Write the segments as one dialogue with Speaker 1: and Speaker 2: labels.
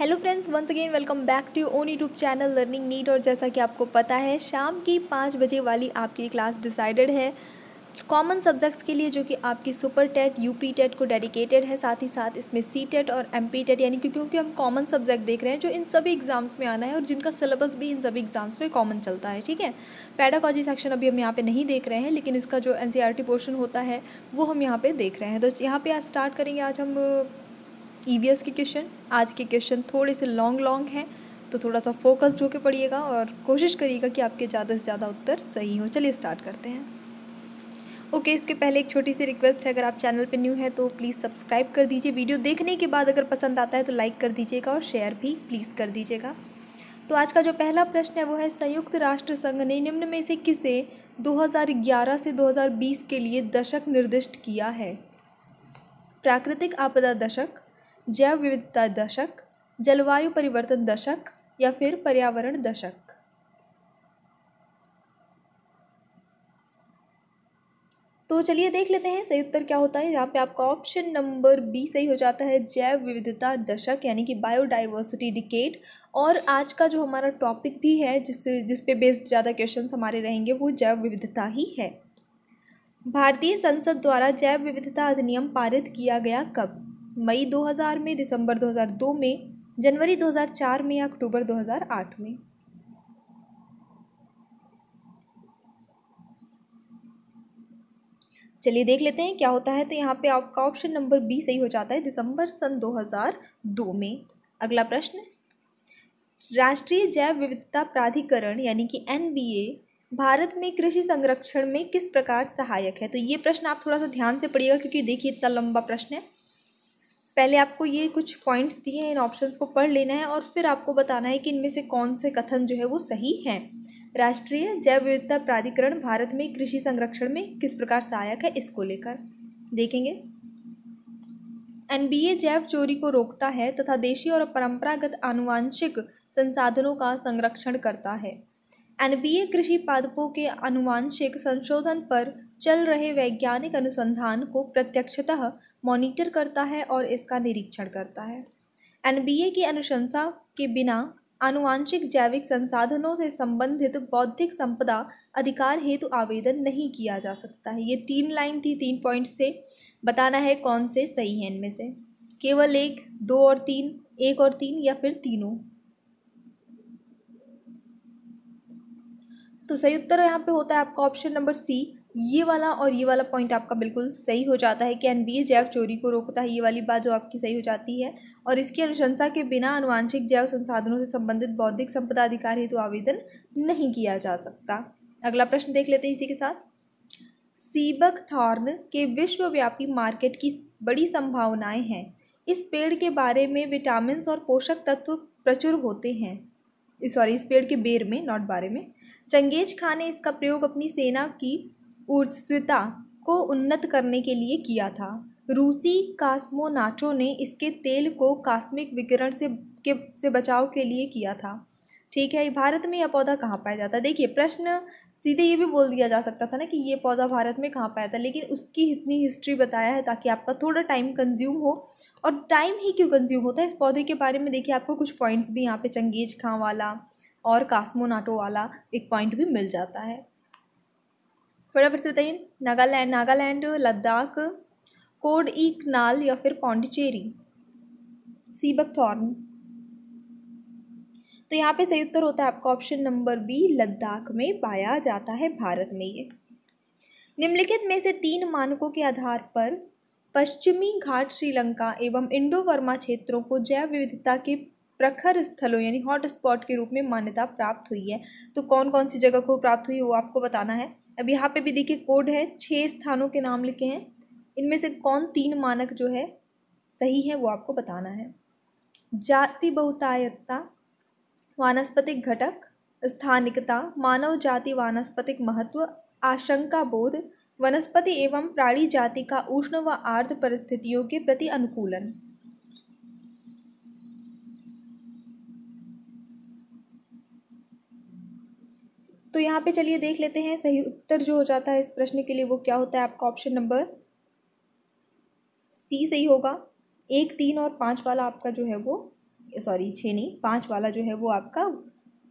Speaker 1: hello friends once again welcome back to own YouTube channel learning neat और जैसा कि आपको पता है शाम की पाँच बजे वाली आपकी क्लास डिसाइडेड है कॉमन सब्जेक्ट्स के लिए जो कि आपकी सुपर टेट यूपी टेट को डेडिकेटेड है साथ ही साथ इसमें सी टेट और एम पी टेट यानी कि क्योंकि हम कॉमन सब्जेक्ट देख रहे हैं जो इन सभी एग्जाम्स में आना है और जिनका सिलेबस भी इन सभी एग्जाम्स में कॉमन चलता है ठीक है पैडाकॉजी सेक्शन अभी हम यहाँ पे नहीं देख रहे हैं लेकिन इसका जो N C R T portion होता है वो हम यहाँ पर देख रहे हैं तो यहाँ पर आज स्टार्ट करेंगे आज हम ईवीएस e के क्वेश्चन आज के क्वेश्चन थोड़े से लॉन्ग लॉन्ग हैं तो थोड़ा सा फोकस्ड होकर पढ़िएगा और कोशिश करिएगा कि आपके ज़्यादा से ज़्यादा उत्तर सही हो चलिए स्टार्ट करते हैं ओके okay, इसके पहले एक छोटी सी रिक्वेस्ट है अगर आप चैनल पे न्यू है तो प्लीज़ सब्सक्राइब कर दीजिए वीडियो देखने के बाद अगर पसंद आता है तो लाइक कर दीजिएगा और शेयर भी प्लीज़ कर दीजिएगा तो आज का जो पहला प्रश्न है वो है संयुक्त राष्ट्र संघ ने निम्न में से किसे 2011 से 2020 के लिए दशक निर्दिष्ट किया है प्राकृतिक आपदा दशक जैव विविधता दशक जलवायु परिवर्तन दशक या फिर पर्यावरण दशक तो चलिए देख लेते हैं सही उत्तर क्या होता है यहाँ पे आपका ऑप्शन नंबर बी सही हो जाता है जैव विविधता दशक यानी कि बायोडाइवर्सिटी डिकेट और आज का जो हमारा टॉपिक भी है जिस जिस पे बेस्ड ज़्यादा क्वेश्चन हमारे रहेंगे वो जैव विविधता ही है भारतीय संसद द्वारा जैव विविधता अधिनियम पारित किया गया कब मई 2000 में दिसंबर 2002 में जनवरी 2004 में या अक्टूबर 2008 में चलिए देख लेते हैं क्या होता है तो यहाँ पे आपका ऑप्शन नंबर बी सही हो जाता है दिसंबर सन 2002 में अगला प्रश्न राष्ट्रीय जैव विविधता प्राधिकरण यानी कि एन भारत में कृषि संरक्षण में किस प्रकार सहायक है तो ये प्रश्न आप थोड़ा सा ध्यान से पढ़िएगा क्योंकि देखिए इतना लंबा प्रश्न है पहले आपको ये कुछ पॉइंट्स दिए हैं इन ऑप्शंस को पढ़ लेना है और फिर आपको बताना है कि इनमें से कौन से कथन जो है वो सही हैं राष्ट्रीय जैव विविधता प्राधिकरण भारत में कृषि संरक्षण में किस प्रकार सहायक है इसको लेकर देखेंगे एनबीए जैव चोरी को रोकता है तथा देशी और परंपरागत आनुवांशिक संसाधनों का संरक्षण करता है एनबीए कृषि पादपों के आनुवांशिक संशोधन पर चल रहे वैज्ञानिक अनुसंधान को प्रत्यक्षतः मॉनिटर करता है और इसका निरीक्षण करता है एन की अनुशंसा के बिना आनुवांशिक जैविक संसाधनों से संबंधित बौद्धिक संपदा अधिकार हेतु आवेदन नहीं किया जा सकता है ये तीन लाइन थी तीन पॉइंट से बताना है कौन से सही हैं इनमें से केवल एक दो और तीन एक और तीन या फिर तीनों तो सही उत्तर यहाँ पे होता है आपका ऑप्शन नंबर सी ये वाला और ये वाला पॉइंट आपका बिल्कुल सही हो जाता है कि अनवीय जैव चोरी को रोकता है ये वाली बात जो आपकी सही हो जाती है और इसकी अनुशंसा के बिना अनुवांशिक जैव संसाधनों से संबंधित बौद्धिक संपदा अधिकार हेतु तो आवेदन नहीं किया जा सकता अगला प्रश्न देख लेते हैं इसी के साथ सीबक थॉर्न के विश्वव्यापी मार्केट की बड़ी संभावनाएं हैं इस पेड़ के बारे में विटामिन और पोषक तत्व प्रचुर होते हैं सॉरी इस पेड़ के बेर में नॉट बारे में चंगेज खान ने इसका प्रयोग अपनी सेना की ऊर्जस्विता को उन्नत करने के लिए किया था रूसी कास्मोनाटो ने इसके तेल को कास्मिक विकिरण से के से बचाव के लिए किया था ठीक है भारत में यह पौधा कहाँ पाया जाता है देखिए प्रश्न सीधे ये भी बोल दिया जा सकता था ना कि ये पौधा भारत में कहाँ पाया था लेकिन उसकी इतनी हिस्ट्री बताया है ताकि आपका थोड़ा टाइम कंज्यूम हो और टाइम ही क्यों कंज्यूम होता है इस पौधे के बारे में देखिए आपको कुछ पॉइंट्स भी यहाँ पे चंगेज खां वाला और कास्मोनाटो वाला एक पॉइंट भी मिल जाता है फटाफट से बताइए नागालैंड नागालैंड लद्दाख कोड ई नाल या फिर पौंडिचेरी थॉर्न तो यहाँ पे सही उत्तर होता है आपका ऑप्शन नंबर बी लद्दाख में पाया जाता है भारत में ये निम्नलिखित में से तीन मानकों के आधार पर पश्चिमी घाट श्रीलंका एवं इंडो वर्मा क्षेत्रों को जैव विविधता के प्रखर स्थलों यानी हॉट स्पॉट के रूप में मान्यता प्राप्त हुई है तो कौन कौन सी जगह को प्राप्त हुई वो आपको बताना है अब यहाँ पे भी देखिए कोड है छः स्थानों के नाम लिखे हैं इनमें से कौन तीन मानक जो है सही है वो आपको बताना है जाति बहुतायता वानस्पतिक घटक स्थानिकता मानव जाति वानस्पतिक महत्व आशंका बोध वनस्पति एवं प्राणी जाति का उष्ण व आर्द्र परिस्थितियों के प्रति अनुकूलन तो यहाँ पे चलिए देख लेते हैं सही उत्तर जो हो जाता है इस प्रश्न के लिए वो क्या होता है आपका ऑप्शन नंबर सी सही होगा एक तीन और पाँच वाला आपका जो है वो सॉरी छः नहीं पाँच वाला जो है वो आपका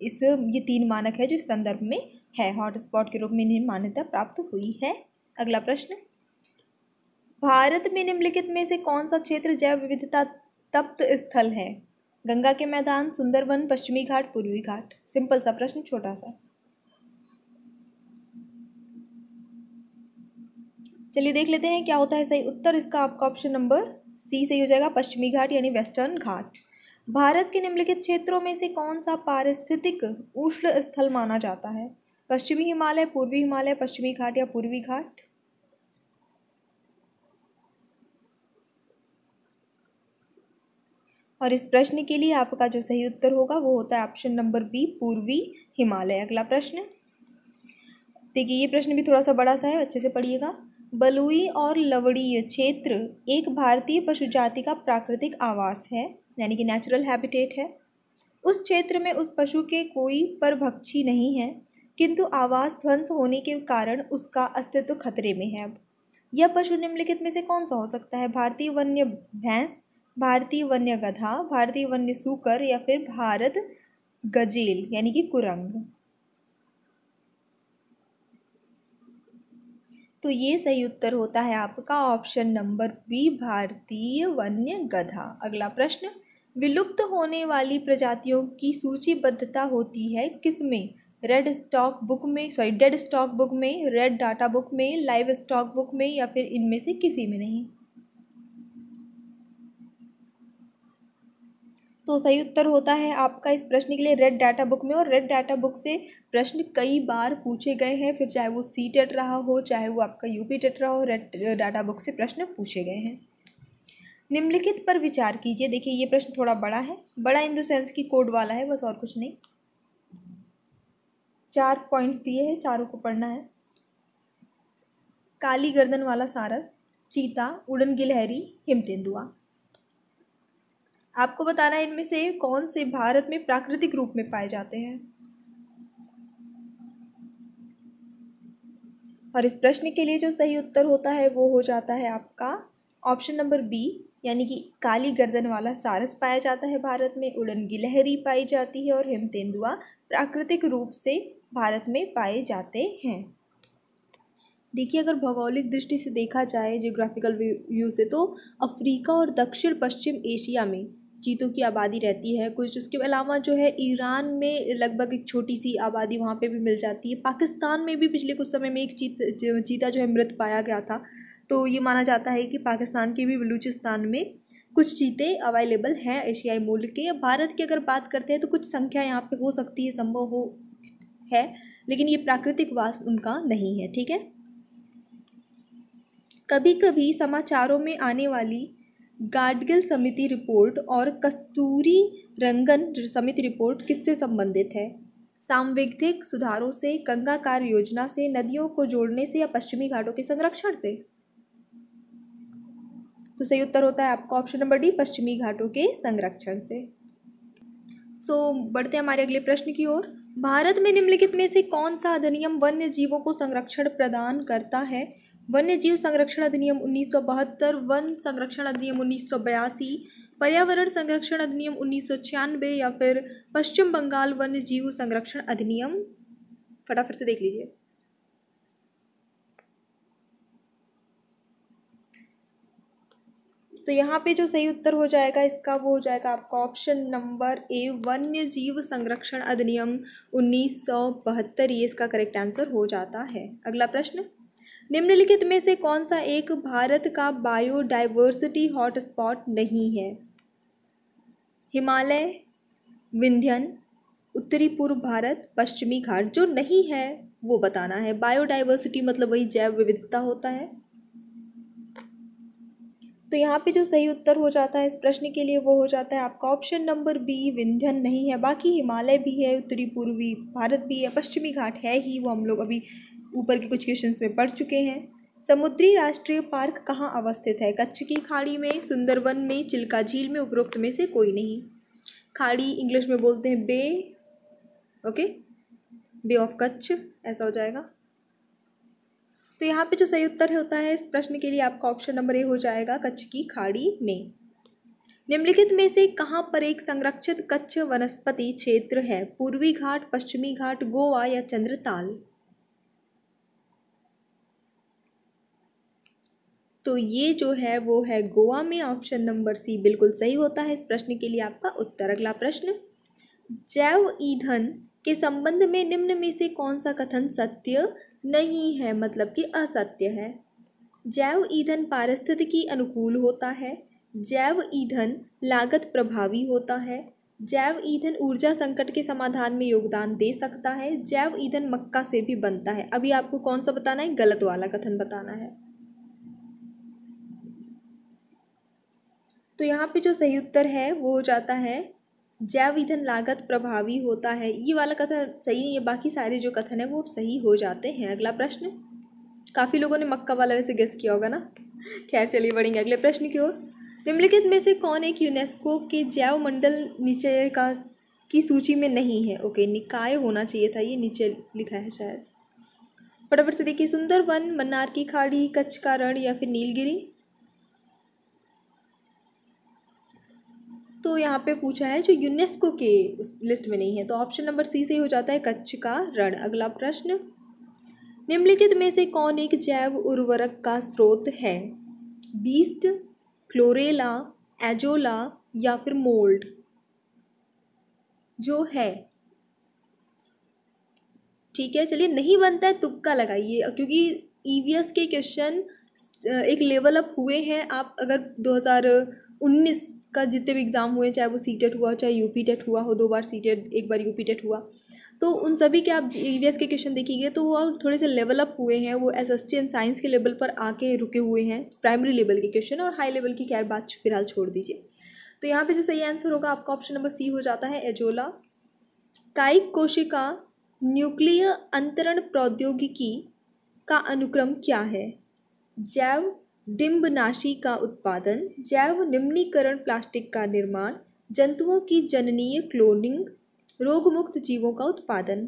Speaker 1: इस ये तीन मानक है जो इस संदर्भ में है हॉटस्पॉट के रूप में इन्हें मान्यता प्राप्त हुई है अगला प्रश्न भारत में निम्नलिखित में से कौन सा क्षेत्र जैव विविधता तप्त स्थल है गंगा के मैदान सुंदरवन पश्चिमी घाट पूर्वी घाट सिंपल सा प्रश्न छोटा सा चलिए देख लेते हैं क्या होता है सही उत्तर इसका आपका ऑप्शन नंबर सी सही हो जाएगा पश्चिमी घाट यानी वेस्टर्न घाट भारत के निम्नलिखित क्षेत्रों में से कौन सा पारिस्थितिक उष्ण स्थल माना जाता है पश्चिमी हिमालय पूर्वी हिमालय पश्चिमी घाट या पूर्वी घाट और इस प्रश्न के लिए आपका जो सही उत्तर होगा वो होता है ऑप्शन नंबर बी पूर्वी हिमालय अगला प्रश्न देखिए ये प्रश्न भी थोड़ा सा बड़ा सा है अच्छे से पढ़िएगा बलुई और लवड़ीय क्षेत्र एक भारतीय पशु जाति का प्राकृतिक आवास है यानी कि नेचुरल हैबिटेट है उस क्षेत्र में उस पशु के कोई परभक्षी नहीं है किंतु आवास ध्वंस होने के कारण उसका अस्तित्व खतरे में है अब यह पशु निम्नलिखित में से कौन सा हो सकता है भारतीय वन्य भैंस भारतीय वन्य गधा भारतीय वन्य सूकर या फिर भारत गजेल यानी कि कुरंग तो ये सही उत्तर होता है आपका ऑप्शन नंबर बी भारतीय वन्य गधा अगला प्रश्न विलुप्त होने वाली प्रजातियों की सूचीबद्धता होती है किसमें रेड स्टॉक बुक में सॉरी डेड स्टॉक बुक में रेड डाटा बुक में लाइव स्टॉक बुक में या फिर इनमें से किसी में नहीं तो सही उत्तर होता है आपका इस प्रश्न के लिए रेड डाटा बुक में और रेड डाटा बुक से प्रश्न कई बार पूछे गए हैं फिर चाहे वो सी टेट e रहा हो चाहे वो आपका यूपी टेट e रहा हो रेड डाटा बुक से प्रश्न पूछे गए हैं निम्नलिखित पर विचार कीजिए देखिए ये प्रश्न थोड़ा बड़ा है बड़ा इन द सेंस की कोड वाला है बस और कुछ नहीं चार पॉइंट्स दिए हैं चारों को पढ़ना है काली गर्दन वाला सारस चीता उड़न गिलहरी हिम तेंदुआ आपको बताना है इनमें से कौन से भारत में प्राकृतिक रूप में पाए जाते हैं और इस प्रश्न के लिए जो सही उत्तर होता है वो हो जाता है आपका ऑप्शन नंबर बी यानी कि काली गर्दन वाला सारस पाया जाता है भारत में उड़न गिलहरी पाई जाती है और हिम तेंदुआ प्राकृतिक रूप से भारत में पाए जाते हैं देखिए अगर भौगोलिक दृष्टि से देखा जाए जियोग्राफिकल व्यू से तो अफ्रीका और दक्षिण पश्चिम एशिया में चीतों की आबादी रहती है कुछ उसके अलावा जो है ईरान में लगभग एक छोटी सी आबादी वहाँ पे भी मिल जाती है पाकिस्तान में भी पिछले कुछ समय में एक चीत चीता जो है मृत पाया गया था तो ये माना जाता है कि पाकिस्तान के भी बलूचिस्तान में कुछ चीते अवेलेबल हैं एशियाई मूल के भारत की अगर बात करते हैं तो कुछ संख्या यहाँ पर हो सकती है संभव हो है लेकिन ये प्राकृतिक वास उनका नहीं है ठीक है कभी कभी समाचारों में आने वाली गाडगिल समिति रिपोर्ट और कस्तूरी रंगन समिति रिपोर्ट किससे संबंधित है सांविधिक सुधारों से गंगा कार्य योजना से नदियों को जोड़ने से या पश्चिमी घाटों के संरक्षण से तो सही उत्तर होता है आपका ऑप्शन नंबर डी पश्चिमी घाटों के संरक्षण से सो so, बढ़ते हैं हमारे अगले प्रश्न की ओर भारत में निम्नलिखित में से कौन सा अधिनियम वन्य जीवों को संरक्षण प्रदान करता है वन्य जीव संरक्षण अधिनियम उन्नीस वन संरक्षण अधिनियम उन्नीस पर्यावरण संरक्षण अधिनियम उन्नीस या फिर पश्चिम बंगाल वन्य जीव संरक्षण अधिनियम फटाफट से देख लीजिए तो यहाँ पे जो सही उत्तर हो जाएगा इसका वो हो जाएगा आपका ऑप्शन नंबर ए वन्य जीव संरक्षण अधिनियम उन्नीस ये इसका करेक्ट आंसर हो जाता है अगला प्रश्न निम्नलिखित में से कौन सा एक भारत का बायोडाइवर्सिटी हॉटस्पॉट नहीं है हिमालय विंध्यन उत्तरी पूर्व भारत पश्चिमी घाट जो नहीं है वो बताना है बायोडाइवर्सिटी मतलब वही जैव विविधता होता है तो यहाँ पे जो सही उत्तर हो जाता है इस प्रश्न के लिए वो हो जाता है आपका ऑप्शन नंबर बी विंध्यन नहीं है बाकी हिमालय भी है उत्तरी पूर्वी भारत भी है पश्चिमी घाट है ही वो हम लोग अभी ऊपर के कुछ क्वेश्चन में पढ़ चुके हैं समुद्री राष्ट्रीय पार्क कहाँ अवस्थित है कच्छ की खाड़ी में सुंदरवन में चिल्का झील में उपरोक्त में से कोई नहीं खाड़ी इंग्लिश में बोलते हैं bay okay bay of Kutch ऐसा हो जाएगा तो यहाँ पे जो सही उत्तर होता है इस प्रश्न के लिए आपका ऑप्शन नंबर ए हो जाएगा कच्छ की खाड़ी में निम्नलिखित में से कहाँ पर एक संरक्षित कच्छ वनस्पति क्षेत्र है पूर्वी घाट पश्चिमी घाट गोवा या चंद्रताल तो ये जो है वो है गोवा में ऑप्शन नंबर सी बिल्कुल सही होता है इस प्रश्न के लिए आपका उत्तर अगला प्रश्न जैव ईंधन के संबंध में निम्न में से कौन सा कथन सत्य नहीं है मतलब कि असत्य है जैव ईंधन पारिस्थितिकी अनुकूल होता है जैव ईंधन लागत प्रभावी होता है जैव ईंधन ऊर्जा संकट के समाधान में योगदान दे सकता है जैव ईंधन मक्का से भी बनता है अभी आपको कौन सा बताना है गलत वाला कथन बताना है तो यहाँ पे जो सही उत्तर है वो हो जाता है जैव ईंधन लागत प्रभावी होता है ये वाला कथन सही नहीं है बाकी सारे जो कथन है वो सही हो जाते हैं अगला प्रश्न काफ़ी लोगों ने मक्का वाला वैसे गेस किया होगा ना खैर चलिए बढ़ेंगे अगले प्रश्न की ओर निम्नलिखित में से कौन एक यूनेस्को के जैव मंडल नीचे का की सूची में नहीं है ओके निकाय होना चाहिए था ये नीचे लिखा है शायद फटाफट से देखिए सुंदर वन मन्नार की खाड़ी कच्छ का रण या फिर नीलगिरी तो यहाँ पे पूछा है जो यूनेस्को के उस लिस्ट में नहीं है तो ऑप्शन नंबर सी से हो जाता है कच्छ का रण अगला प्रश्न निम्नलिखित में से कौन एक जैव उर्वरक का स्रोत है बीस्ट क्लोरेला एजोला या फिर मोल्ड जो है ठीक है चलिए नहीं बनता है तुक्का लगाइए क्योंकि ईवीएस e के क्वेश्चन एक लेवल अप हुए हैं आप अगर 2019 का जितने भी एग्ज़ाम हुए चाहे वो सी टेट e हुआ चाहे यू पी टेट हुआ हो दो बार सी टेट e एक बार यू पी टेट हुआ तो उन सभी के आप जी e के क्वेश्चन देखिए तो वो थोड़े से लेवल अप हुए हैं वो S S T and science के लेवल पर आके रुके हुए हैं प्राइमरी लेवल के क्वेश्चन और हाई लेवल की खैर बात फिलहाल छोड़ दीजिए तो यहाँ पे जो सही आंसर होगा आपका ऑप्शन नंबर सी हो जाता है एजोला कायिक कोशिका न्यूक्लियर अंतरण प्रौद्योगिकी का अनुक्रम क्या है जैव डिम्बनाशी का उत्पादन जैव निम्नीकरण प्लास्टिक का निर्माण जंतुओं की जननीय क्लोनिंग रोगमुक्त जीवों का उत्पादन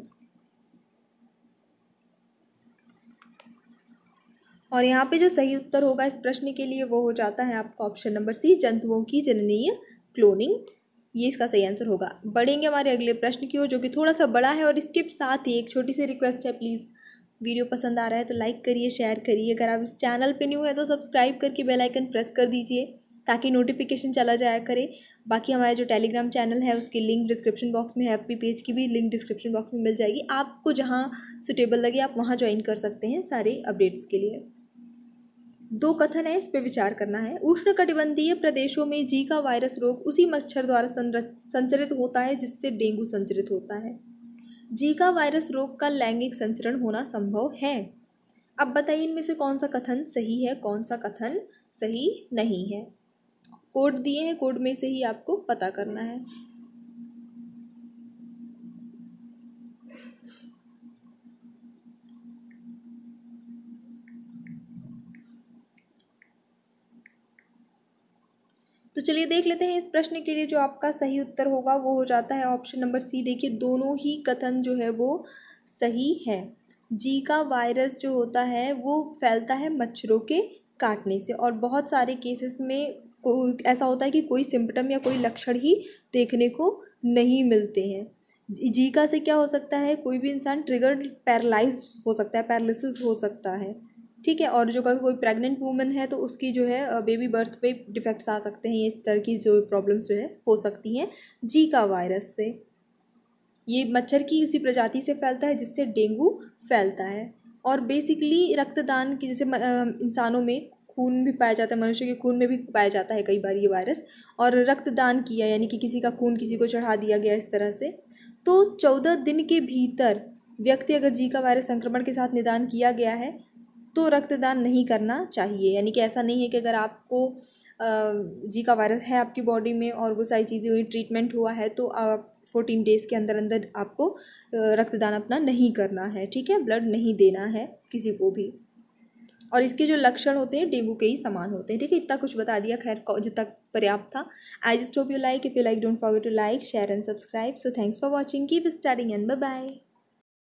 Speaker 1: और यहाँ पे जो सही उत्तर होगा इस प्रश्न के लिए वो हो जाता है आपका ऑप्शन नंबर सी जंतुओं की जननीय क्लोनिंग ये इसका सही आंसर होगा बढ़ेंगे हमारे अगले प्रश्न की ओर जो कि थोड़ा सा बड़ा है और इसके साथ ही एक छोटी सी रिक्वेस्ट है प्लीज़ वीडियो पसंद आ रहा है तो लाइक करिए शेयर करिए अगर आप इस चैनल पे न्यू है तो सब्सक्राइब करके बेल आइकन प्रेस कर दीजिए ताकि नोटिफिकेशन चला जाया करे बाकी हमारा जो टेलीग्राम चैनल है उसकी लिंक डिस्क्रिप्शन बॉक्स में है अपनी पेज की भी लिंक डिस्क्रिप्शन बॉक्स में मिल जाएगी आपको जहाँ सुटेबल लगे आप वहाँ ज्वाइन कर सकते हैं सारे अपडेट्स के लिए दो कथन है इस पर विचार करना है उष्णकटिबंधीय प्रदेशों में जीका वायरस रोग उसी मच्छर द्वारा संचरित होता है जिससे डेंगू संचरित होता है जीका वायरस रोग का लैंगिक संचरण होना संभव है अब बताइए इनमें से कौन सा कथन सही है कौन सा कथन सही नहीं है कोड दिए हैं कोड में से ही आपको पता करना है तो चलिए देख लेते हैं इस प्रश्न के लिए जो आपका सही उत्तर होगा वो हो जाता है ऑप्शन नंबर सी देखिए दोनों ही कथन जो है वो सही है जी का वायरस जो होता है वो फैलता है मच्छरों के काटने से और बहुत सारे केसेस में ऐसा होता है कि कोई सिम्टम या कोई लक्षण ही देखने को नहीं मिलते हैं जीका से क्या हो सकता है कोई भी इंसान ट्रिगर्ड पैरलाइज हो सकता है पैरालिसिस हो सकता है ठीक है और जो कभी कोई प्रेग्नेंट वूमेन है तो उसकी जो है बेबी बर्थ पे डिफेक्ट्स आ सकते हैं इस तरह की जो प्रॉब्लम्स जो है हो सकती हैं जी का वायरस से ये मच्छर की उसी प्रजाति से फैलता है जिससे डेंगू फैलता है और बेसिकली रक्तदान की जैसे इंसानों में खून भी पाया जाता है मनुष्य के खून में भी पाया जाता है कई बार ये वायरस और रक्तदान किया यानी कि किसी का खून किसी को चढ़ा दिया गया इस तरह से तो चौदह दिन के भीतर व्यक्ति अगर जी का वायरस संक्रमण के साथ निदान किया गया है तो रक्तदान नहीं करना चाहिए यानी कि ऐसा नहीं है कि अगर आपको जी का वायरस है आपकी बॉडी में और वो सारी चीज़ें हुई ट्रीटमेंट हुआ है तो आप फोर्टीन डेज़ के अंदर अंदर आपको रक्तदान अपना नहीं करना है ठीक है ब्लड नहीं देना है किसी को भी और इसके जो लक्षण होते हैं डेंगू के ही समान होते हैं ठीक है इतना कुछ बता दिया खैर जितना पर्याप्त था I just hope you like if you like don't forget to like share and subscribe so thanks for watching keep starting and bye bye